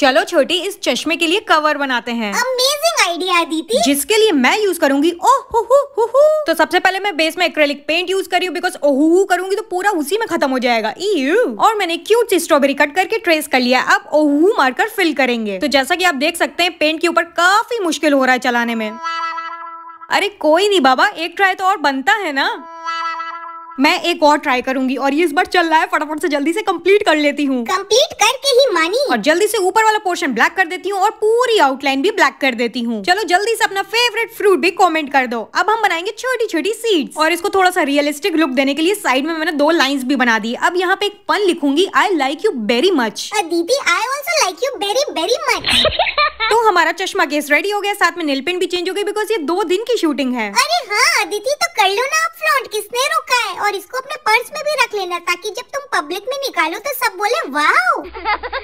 चलो छोटी इस चश्मे के लिए कवर बनाते हैं अमेजिंग आइडिया दीदी जिसके लिए मैं यूज करूंगी ओह तो सबसे पहले मैं बेस में एक्रेलिक पेंट यूज करी बिकॉज ओहू करूंगी तो पूरा उसी में खत्म हो जाएगा और मैंने क्यूट सी स्ट्रॉबेरी कट करके ट्रेस कर लिया अब ओहू मारकर फिल करेंगे तो जैसा की आप देख सकते हैं पेंट के ऊपर काफी मुश्किल हो रहा है चलाने में अरे कोई नहीं बाबा एक ट्राई तो और बनता है ना मैं एक और ट्राई करूंगी और ये इस बार चल रहा है फटाफट से जल्दी से कंप्लीट कर लेती हूँ कंप्लीट करके ही मानी और जल्दी से ऊपर वाला पोर्शन ब्लैक कर देती हूँ और पूरी आउटलाइन भी ब्लैक कर देती हूँ चलो जल्दी से अपना फेवरेट फ्रूट भी कॉमेंट कर दो अब हम बनाएंगे छोटी छोटी सीड और इसको थोड़ा सा रियलिस्टिक लुक देने के लिए साइड में मैंने दो लाइन भी बना दी अब यहाँ पे एक पन लिखूंगी I like you very much दीदी I also like you very very much तो हमारा चश्मा केस रेडी हो गया साथ में नीलपिन भी चेंज हो गई बिकॉज ये दो दिन की शूटिंग है अरे हाँ तो कर लो ना आप फ्लो किसने रोका है और इसको अपने पर्स में भी रख लेना ताकि जब तुम पब्लिक में निकालो तो सब बोले वाह